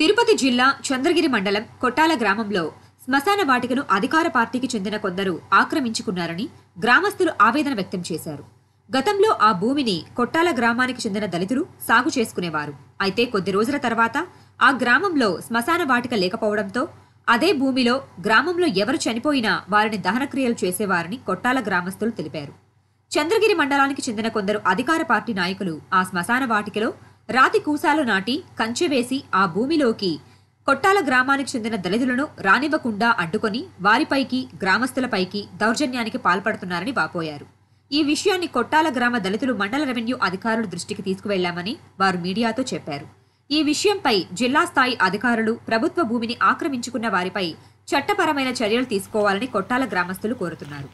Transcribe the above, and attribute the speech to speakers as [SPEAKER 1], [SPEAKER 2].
[SPEAKER 1] తిరుపతి జిల్లా చంద్రగిరి మండలం కొట్టాల గ్రామంలో శ్మశాన వాటికను అధికార పార్టీకి చెందిన కొందరు ఆక్రమించుకున్నారని గ్రామస్తులు ఆవేదన వ్యక్తం చేశారు గతంలో ఆ భూమిని కొట్టాల గ్రామానికి చెందిన దళితులు సాగు చేసుకునేవారు అయితే కొద్ది రోజుల తర్వాత ఆ గ్రామంలో శ్మశాన వాటిక లేకపోవడంతో అదే భూమిలో గ్రామంలో ఎవరు చనిపోయినా వారిని దహనక్రియలు చేసేవారని కొట్టాల గ్రామస్తులు తెలిపారు చంద్రగిరి మండలానికి చెందిన కొందరు అధికార పార్టీ నాయకులు ఆ శ్మశాన వాటికలో రాతి కూసాలు నాటి కంచె వేసి ఆ భూమిలోకి కొట్టాల గ్రామానికి చెందిన దళితులను రానివ్వకుండా అడ్డుకొని వారిపైకి గ్రామస్తులపైకి దౌర్జన్యానికి పాల్పడుతున్నారని వాపోయారు ఈ విషయాన్ని కొట్టాల గ్రామ దళితులు మండల రెవెన్యూ అధికారుల దృష్టికి తీసుకువెళ్లామని వారు మీడియాతో చెప్పారు ఈ విషయంపై జిల్లా స్థాయి అధికారులు ప్రభుత్వ భూమిని ఆక్రమించుకున్న వారిపై చట్టపరమైన చర్యలు తీసుకోవాలని కొట్టాల గ్రామస్తులు కోరుతున్నారు